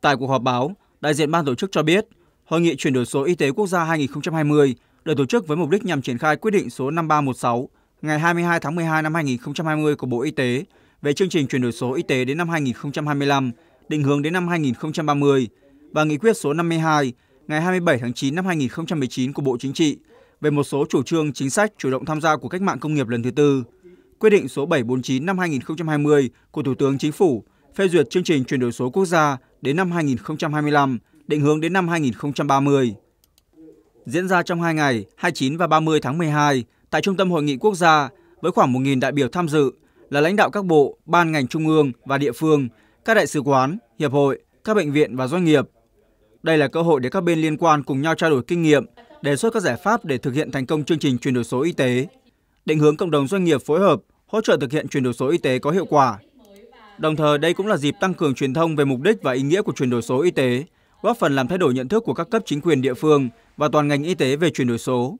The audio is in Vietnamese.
Tại cuộc họp báo, đại diện ban tổ chức cho biết, Hội nghị chuyển đổi số y tế quốc gia 2020 được tổ chức với mục đích nhằm triển khai quyết định số 5316 ngày 22 tháng 12 năm 2020 của Bộ Y tế về chương trình chuyển đổi số y tế đến năm 2025, định hướng đến năm 2030 và nghị quyết số 52 ngày 27 tháng 9 năm 2019 của Bộ Chính trị về một số chủ trương chính sách chủ động tham gia của cách mạng công nghiệp lần thứ tư. Quyết định số 749 năm 2020 của Thủ tướng Chính phủ phê duyệt chương trình chuyển đổi số quốc gia đến năm 2025, định hướng đến năm 2030. Diễn ra trong 2 ngày, 29 và 30 tháng 12, tại Trung tâm Hội nghị Quốc gia, với khoảng 1.000 đại biểu tham dự, là lãnh đạo các bộ, ban ngành trung ương và địa phương, các đại sứ quán, hiệp hội, các bệnh viện và doanh nghiệp. Đây là cơ hội để các bên liên quan cùng nhau trao đổi kinh nghiệm, đề xuất các giải pháp để thực hiện thành công chương trình chuyển đổi số y tế, định hướng cộng đồng doanh nghiệp phối hợp, hỗ trợ thực hiện chuyển đổi số y tế có hiệu quả Đồng thời đây cũng là dịp tăng cường truyền thông về mục đích và ý nghĩa của chuyển đổi số y tế, góp phần làm thay đổi nhận thức của các cấp chính quyền địa phương và toàn ngành y tế về chuyển đổi số.